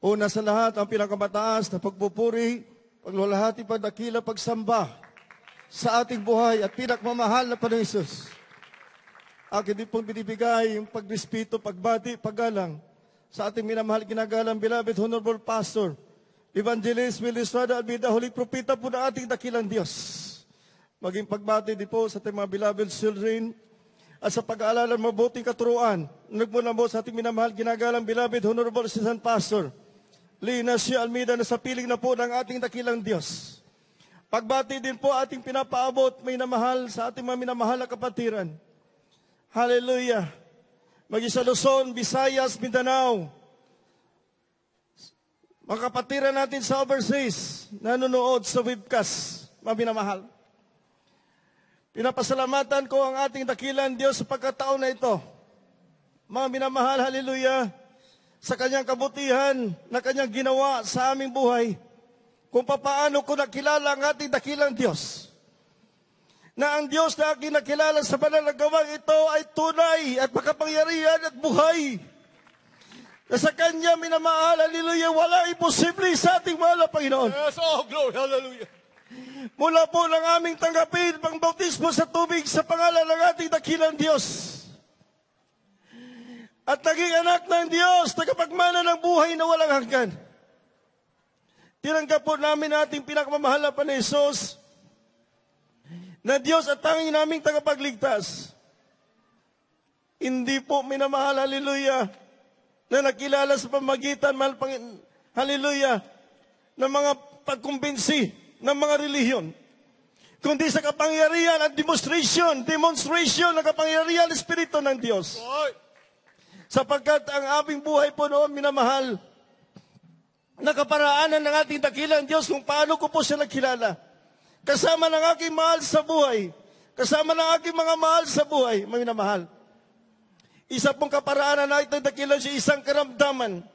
Una sa lahat, ang pinakamataas na pagpupuri, paglalahati, pagdakila, pagsamba sa ating buhay at pinakmamahal na Panginoon Akin din pong binibigay yung pagrespeto, pagbati, paggalang sa ating minamahal ginagalang beloved Honorable Pastor, Evangelist Will Estrada at Bida, Holy Propita po na ating dakilang Diyos. Maging pagbati din po sa ating mga beloved children at sa pag-aalala mabuting katuruan. Nagmuna mo sa ating minamahal ginagalang beloved Honorable Assistant Pastor, Linasia Almida na sa piling na po ng ating dakilang Diyos. Pagbati din po ating pinapaabot may namahal sa ating mga minamahal na kapatiran. Hallelujah! Magi sa Luzon, Visayas, Mindanao. Mga kapatiran natin sa overseas, nanonood sa webcast, mga minamahal. Pinapasalamatan ko ang ating dakilan Diyos sa pagkataon na ito. Mga minamahal, hallelujah! sa kanyang kabutihan na kanyang ginawa sa aming buhay, kung papaano ko nakilala ang ating dakilang Diyos. Na ang Diyos na aking nakilala sa banal ito ay tunay at makapangyarihan at buhay. Na sa Kanya minamahal, hallelujah, wala imposible sa ating mahal na Panginoon. Yes, oh, glory, hallelujah. Mula po ng aming tanggapin pang bautismo sa tubig sa pangalan ng ating dakilang Diyos at naging anak ng Diyos, tagapagmana ng buhay na walang hanggan. Tinanggap po namin ating pinakamamahal na Panesos na Diyos at tanging naming tagapagligtas. Hindi po minamahal, hallelujah, na nakilala sa pamagitan, mahal Panginoon, hallelujah, ng mga pagkumbinsi ng mga reliyon. Kundi sa kapangyarihan at demonstration, demonstration ng kapangyarihan ng Espiritu ng Diyos. Boy sapagkat ang aming buhay po noon, minamahal, nakaparaanan ng ating dakilang Diyos kung paano ko po siya nakilala. Kasama ng aking mahal sa buhay, kasama ng aking mga mahal sa buhay, minamahal. Isa pong kaparaanan na ating dakila siya, isang karamdaman.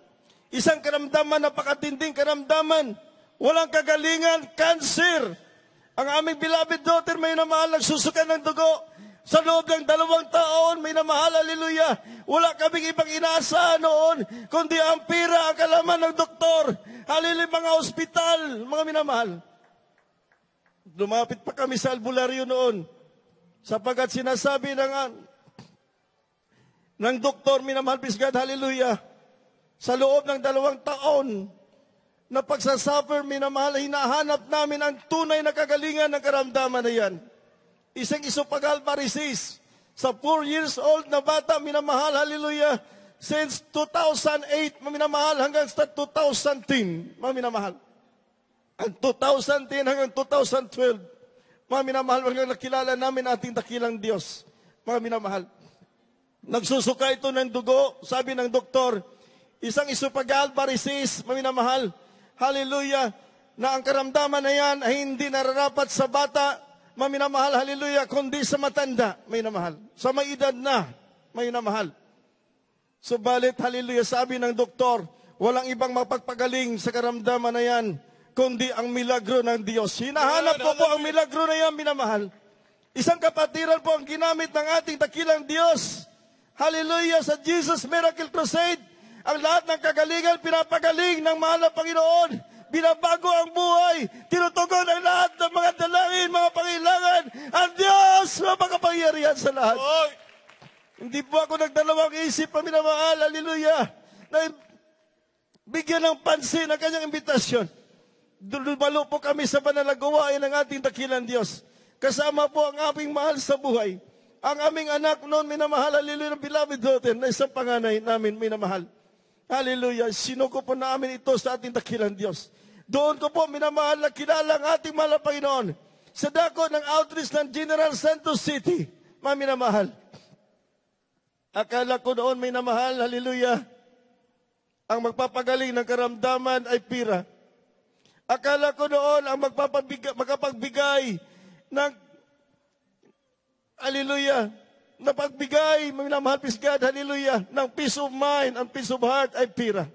Isang karamdaman, napakatinding karamdaman. Walang kagalingan, cancer. Ang aming bilabid daughter may namahal, nagsusukan ng dugo sa loob ng dalawang taon, may namahal, hallelujah. Wala kaming ibang inasa noon, kundi ang pira, ang kalaman ng doktor, hallelujah, mga ospital, mga minamahal. Lumapit pa kami sa albularyo noon, sapagat sinasabi ng, ng doktor, minamahal, please God, hallelujah, sa loob ng dalawang taon, na pagsasuffer, minamahal, hinahanap namin ang tunay na kagalingan ng karamdaman na yan isang isopagal Marisis. Sa 4 years old na bata, minamahal, hallelujah, since 2008, minamahal hanggang sa 2010, minamahal. Ang 2010 hanggang 2012, mga minamahal, hanggang nakilala namin ating dakilang Diyos. Mga minamahal, nagsusuka ito ng dugo, sabi ng doktor, isang isupagal, barisis, mga minamahal, hallelujah, na ang karamdaman na yan ay hindi nararapat sa bata maminamahal, hallelujah, kundi sa matanda, may namahal. Sa may edad na, may namahal. Subalit, hallelujah, sabi ng doktor, walang ibang mapagpagaling sa karamdaman na yan, kundi ang milagro ng Diyos. Hinahanap ko po ang milagro na yan, minamahal. Isang kapatiran po ang ginamit ng ating dakilang Diyos. Hallelujah sa Jesus Miracle Crusade. Ang lahat ng kagalingan, pinapagaling ng mahal na Panginoon. Binabago ang buhay. Tinutugon ang lahat ng mga dalain, mga pangailangan. Ang Diyos, mapakapangyarihan sa lahat. Oy! Hindi po ako nagdalawang isip, paminamahal, hallelujah, na bigyan ng pansin ang kanyang imbitasyon. Dumalo po kami sa panalagawain ng ating dakilang Diyos. Kasama po ang aming mahal sa buhay. Ang aming anak noon, minamahal, hallelujah, beloved daughter, na isang panganay namin, minamahal. Hallelujah. Sinuko po namin ito sa ating dakilang Diyos. Doon ko po minamahal na kilala ang ating mahal na Panginoon sa dako ng outreach ng General Santos City. Mga minamahal. Akala ko noon may namahal, hallelujah. Ang magpapagaling ng karamdaman ay pira. Akala ko noon ang magpapagbigay ng hallelujah, na pagbigay, minamahal, peace God, hallelujah, ng peace of mind, ang peace of heart ay pira.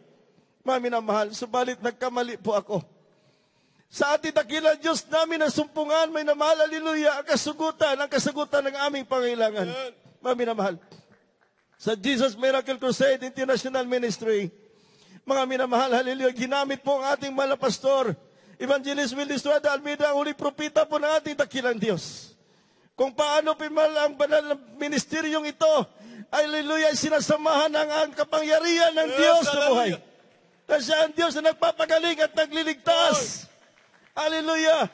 Maminamahal, subalit nagkamali po ako. Sa ating dakilang Diyos namin na sumpungan, may namahal, hallelujah, ang kasugutan, ang kasagutan ng aming pangailangan. Maminamahal. Sa Jesus Miracle Crusade International Ministry, mga minamahal, hallelujah, ginamit po ang ating mga pastor, Evangelist Will Estrada Almeida, ang huling propita po ng ating dakilang Diyos. Kung paano pimal ang banal na ministeryong ito, hallelujah, sinasamahan ang, ang kapangyarihan ng Diyos na buhay na siya ang Diyos na nagpapagaling at nagliligtas. Hallelujah!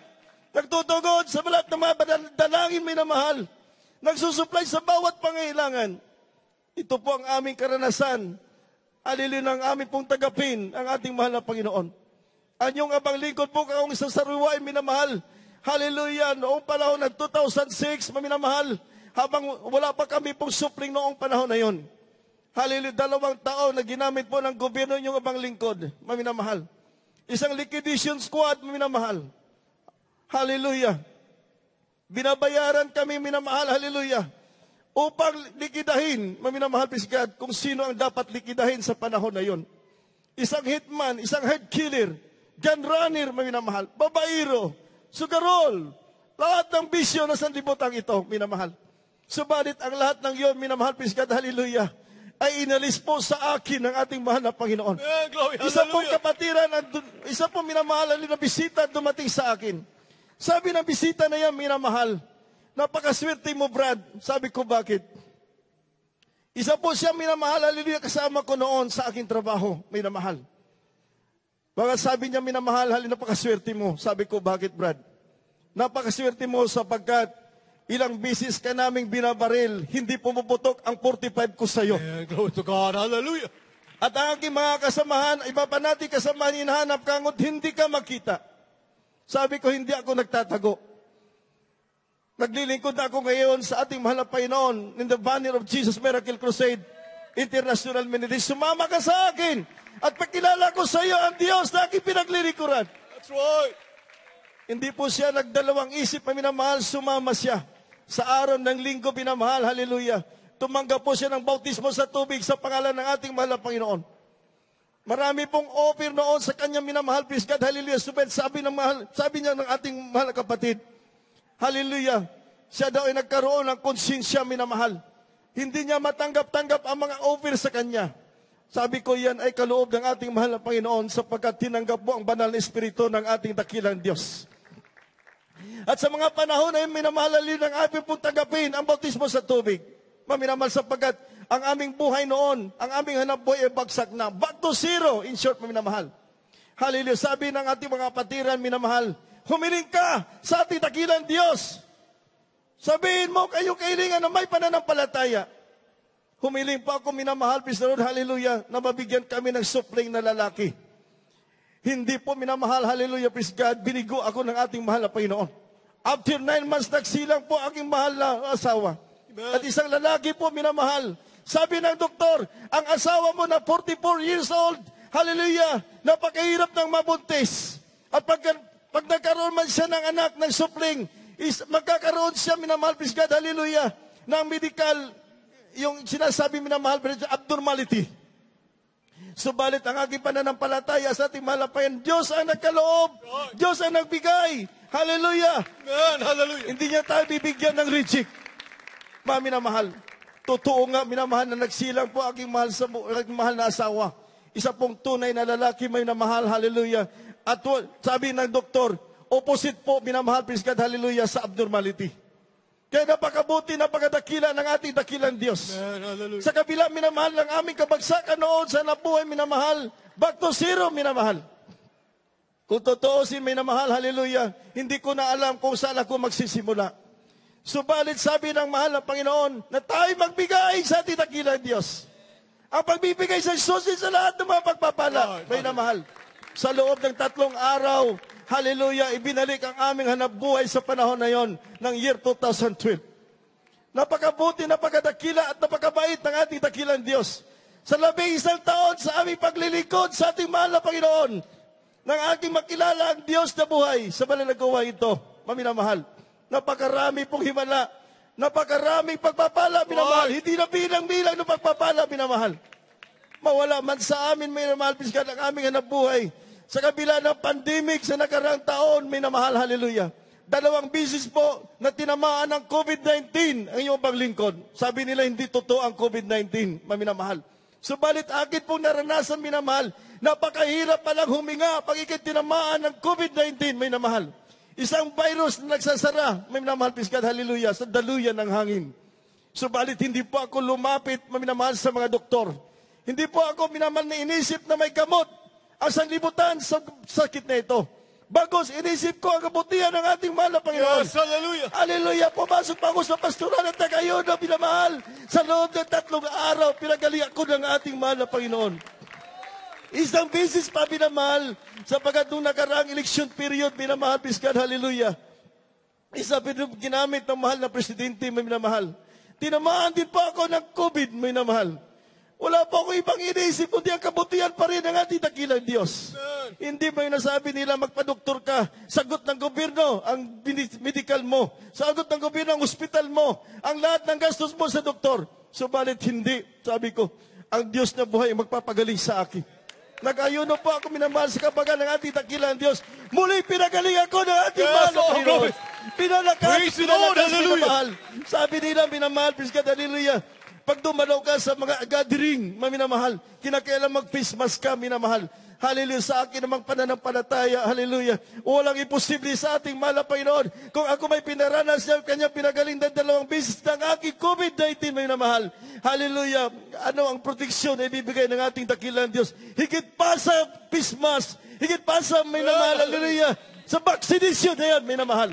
Nagtutugod sa lahat ng mga dalangin minamahal. Nagsusupply sa bawat pangailangan. Ito po ang aming karanasan. Hallelujah ng aming pong tagapin, ang ating mahal na Panginoon. Anyong abang lingkod po kaong sa saruwa ay minamahal. Hallelujah! Noong panahon ng 2006, maminamahal, habang wala pa kami pong supling noong panahon na yon Halili, dalawang taon na ginamit po ng gobyerno yung abang lingkod, maminamahal. Isang liquidation squad, maminamahal. Hallelujah. Binabayaran kami, minamahal, hallelujah. Upang likidahin, maminamahal, please God, kung sino ang dapat likidahin sa panahon na yon. Isang hitman, isang head killer, gun runner, maminamahal, babairo, sugarol, lahat ng bisyo na sanlibutan ito, minamahal. Subalit ang lahat ng yon, minamahal, please God, hallelujah ay inalis po sa akin ng ating mahal na Panginoon. glory, isa pong kapatiran, isa pong minamahalan na bisita dumating sa akin. Sabi ng bisita na yan, minamahal, napakaswerte mo Brad. Sabi ko, bakit? Isa po siya minamahal, hallelujah, kasama ko noon sa aking trabaho, minamahal. Baka sabi niya, minamahal, hallelujah, napakaswerte mo. Sabi ko, bakit Brad? Napakaswerte mo sapagkat Ilang bisis ka naming binabaril, hindi pumuputok ang 45 ko sa iyo. Eh, glory to God. Hallelujah. At ang aking mga kasamahan, iba pa natin kasamahan, hinahanap ka ngot hindi ka makita. Sabi ko, hindi ako nagtatago. Naglilingkod na ako ngayon sa ating mahal na Panginoon in the banner of Jesus Miracle Crusade International Ministry. Sumama ka sa akin at pakilala ko sa iyo ang Diyos na aking pinaglilingkuran. That's right. Hindi po siya nagdalawang isip, paminamahal, sumama siya sa araw ng linggo pinamahal, hallelujah. Tumanggap po siya ng bautismo sa tubig sa pangalan ng ating mahal na Panginoon. Marami pong offer noon sa kanyang minamahal, praise God, hallelujah. Subed, sabi, ng mahal, sabi niya ng ating mahal na kapatid, hallelujah, siya daw ay nagkaroon ng konsensya minamahal. Hindi niya matanggap-tanggap ang mga offer sa kanya. Sabi ko yan ay kaloob ng ating mahal na Panginoon sapagkat tinanggap mo ang banal na Espiritu ng ating dakilang Diyos. At sa mga panahon na yun, minamahalali ng ating pong tagapin ang bautismo sa tubig. Maminamahal sapagkat ang aming buhay noon, ang aming hanap buhay ay bagsak na. Back to zero, in short, maminamahal. Halilu, sabi ng ating mga patiran, minamahal, humiling ka sa ating takilan Diyos. Sabihin mo kayo kailangan na may pananampalataya. Humiling pa ako, minamahal, Mr. Lord, hallelujah, na mabigyan kami ng supling na lalaki hindi po minamahal, hallelujah, praise God, binigo ako ng ating mahal na Panginoon. After nine months, nagsilang po aking mahal na asawa. Amen. At isang lalaki po minamahal. Sabi ng doktor, ang asawa mo na 44 years old, hallelujah, napakahirap ng mabuntis. At pag, pag nagkaroon man siya ng anak, ng supling, is, magkakaroon siya, minamahal, praise God, hallelujah, ng medical, yung sinasabi minamahal, abnormality. Subalit ang aking pananampalataya sa ating malapayan, Diyos ang nagkaloob, Diyos ang nagbigay. Hallelujah! Amen. Hallelujah! Hindi niya tayo bibigyan ng reject. na mahal. totoo nga minamahal na nagsilang po aking mahal, sa, aking mahal na asawa. Isa pong tunay na lalaki may namahal, hallelujah. At sabi ng doktor, opposite po minamahal, praise God, hallelujah, sa abnormality. Kaya napakabuti, napakadakila ng ating dakilang Diyos. Man, sa kabila, minamahal ng aming kabagsakan noon sa nabuhay, minamahal. Back to zero, minamahal. Kung totoo si minamahal, hallelujah, hindi ko na alam kung saan ako magsisimula. Subalit sabi ng mahal ng Panginoon na tayo magbigay sa ating dakilang Diyos. Ang pagbibigay sa Jesus sa lahat ng mga pagpapala, may Sa loob ng tatlong araw, hallelujah, ibinalik ang aming hanap buhay sa panahon na yon ng year 2012. Napakabuti, napakadakila at napakabait ng ating dakilang Diyos. Sa labing isang taon sa aming paglilingkod sa ating mahal na Panginoon, nang aking makilala ang Diyos na buhay sa malalagawa ito, maminamahal. Napakarami pong himala, napakaraming pagpapala, minamahal. Hindi na bilang-bilang ng pagpapala, minamahal mawala man sa amin, may namahal, ang aming hanap buhay sa kabila ng pandemic sa nakarang taon, minamahal, hallelujah. Dalawang bisis po na tinamaan ng COVID-19 ang iyong paglingkod. Sabi nila hindi totoo ang COVID-19, maminamahal. Subalit akin pong naranasan, minamahal, napakahirap palang huminga pag ikit tinamaan ng COVID-19, minamahal. Isang virus na nagsasara, minamahal, God, hallelujah, sa daluyan ng hangin. Subalit hindi po ako lumapit, minamahal, sa mga doktor. Hindi po ako minamahal na inisip na may kamot ang sanlibutan sa sakit na ito. Bagos, inisip ko ang kabutihan ng ating mahal na Panginoon. Yes, hallelujah. Hallelujah. Pumasok pa ako sa pastoral at tagayon na pinamahal. Sa loob ng tatlong araw, pinagaling ako ng ating mahal na Panginoon. Isang beses pa binamahal sapagkat nung nakaraang election period, binamahal, Biskan, hallelujah. Isa ginamit ng mahal na presidente, may minamahal. Tinamaan din pa ako ng COVID, may namahal. Wala po ako ibang iniisip, kundi ang kabutihan pa rin ng ating dakilang Diyos. Amen. Hindi ba yung nasabi nila, magpadoktor ka, sagot ng gobyerno ang medical mo, sagot ng gobyerno ang ospital mo, ang lahat ng gastos mo sa doktor. Subalit hindi, sabi ko, ang Diyos na buhay magpapagaling sa akin. Nag-ayuno po ako, minamahal sa kabagan ng ating dakilang Diyos. Muli pinagaling ako ng ating yes, mahal Panginoon. Pinalakas, pinalakas, pinamahal. Sabi nila, minamahal, praise God, hallelujah. Pag dumalaw ka sa mga gathering, maminamahal, kinakailan mag-face mask ka, minamahal. Hallelujah sa akin namang pananampalataya. Hallelujah. Walang imposible sa ating mahal Panginoon. Kung ako may pinaranas niya, kanya pinagaling na dalawang beses ng aking COVID-19, may namahal. Hallelujah. Ano ang proteksyon na ibibigay ng ating dakilang Diyos? Higit pa sa pismas. Higit pa sa may namahal. Hallelujah. Sa vaccination na yan, may namahal.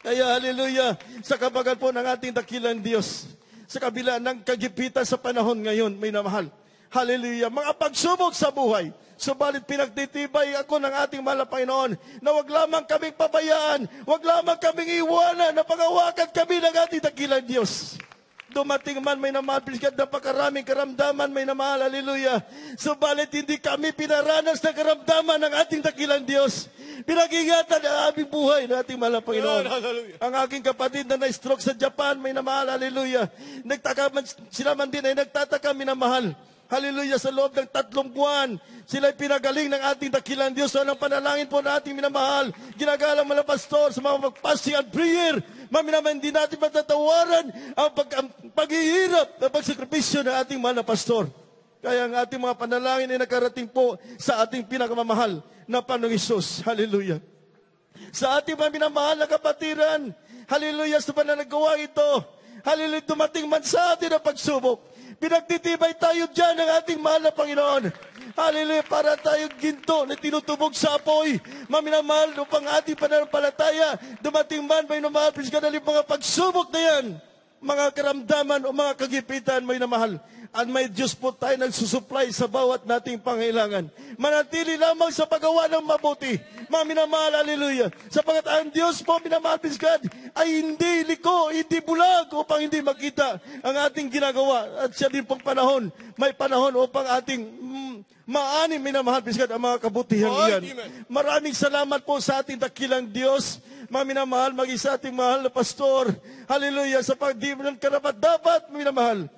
Kaya hallelujah sa kabagal po ng ating dakilang Diyos sa kabila ng kagipitan sa panahon ngayon, may namahal. Hallelujah. Mga pagsubok sa buhay. Subalit pinagtitibay ako ng ating mahal Panginoon na wag lamang kaming pabayaan, wag lamang kaming iwanan na pangawakan kami ng ating dakilang Diyos dumating man, may namahal. Praise God, napakaraming karamdaman, may namahal. Hallelujah. Subalit hindi kami pinaranas na karamdaman ng ating dakilang Diyos. Pinag-ingatan ang aming buhay ng ating mahal Panginoon. Hallelujah. Ang aking kapatid na na-stroke sa Japan, may namahal. Hallelujah. Nagtaka man, sila man din ay nagtataka, minamahal. mahal. Hallelujah, sa loob ng tatlong buwan, sila'y pinagaling ng ating dakilan Diyos. So, ang panalangin po na ating minamahal, ginagalang mga pastor sa mga magpasting at prayer, maminaman hindi natin patatawaran ang, pag, ang paghihirap at pagsakripisyo ng ating mahal na pastor. Kaya ang ating mga panalangin ay nakarating po sa ating pinakamamahal na Panong Isus. Hallelujah. Sa ating mga minamahal na kapatiran, hallelujah sa pananagawa ito. Hallelujah, dumating man sa atin ang pagsubok Pinagtitibay tayo dyan ng ating mahal na Panginoon. Hallelujah, para tayo ginto na tinutubog sa apoy. Maminamahal upang ating pananampalataya, dumating man may namahal, please ka mga pagsubok na yan, mga karamdaman o mga kagipitan may namahal. At may Diyos po tayo nagsusupply sa bawat nating pangailangan. Manatili lamang sa paggawa ng mabuti. Mga minamahal, hallelujah. Sapagat ang Diyos po, minamahal, please God, ay hindi liko, hindi bulag upang hindi makita ang ating ginagawa. At siya din pong panahon, may panahon upang ating mm, maani, minamahal, please God, ang mga kabutihan oh, iyan. Amen. Maraming salamat po sa ating dakilang Diyos. Mga minamahal, mag-isa ating mahal na pastor. Hallelujah, sa pagdi ng karapat dapat, minamahal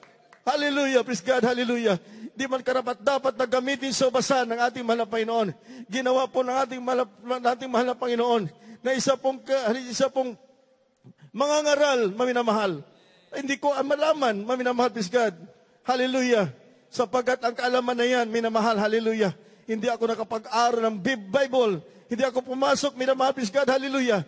Hallelujah, praise God, hallelujah. Di man karapat dapat na gamitin sa basa ng ating mahal na Panginoon. Ginawa po ng ating mahal, ating mahal na Panginoon na isa pong, isa pong mga ngaral, maminamahal. Hindi ko malaman, maminamahal, praise God. Hallelujah. Sapagat ang kaalaman na yan, minamahal, hallelujah. Hindi ako nakapag-aral ng Bible. Hindi ako pumasok, minamahal, praise God, hallelujah.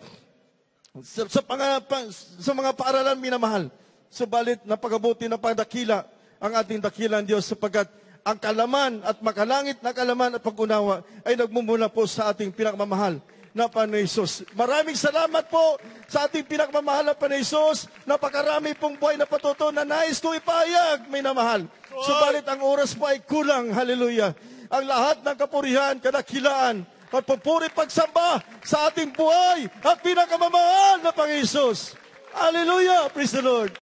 Sa, sa, pang, sa mga paaralan, minamahal. Subalit, napagabuti na pagdakila ang ating dakilan Diyos sapagkat ang kalaman at makalangit na kalaman at pag-unawa ay nagmumula po sa ating pinakamamahal na Panayisos. Maraming salamat po sa ating pinakamamahal na Panayisos. Napakarami pong buhay na patutunan na nais ko ipahayag, may namahal. Subalit ang oras po ay kulang, hallelujah. Ang lahat ng kapurihan, kadakilaan, at papuri pagsamba sa ating buhay at pinakamamahal na Panginoon. Hallelujah! Praise the Lord!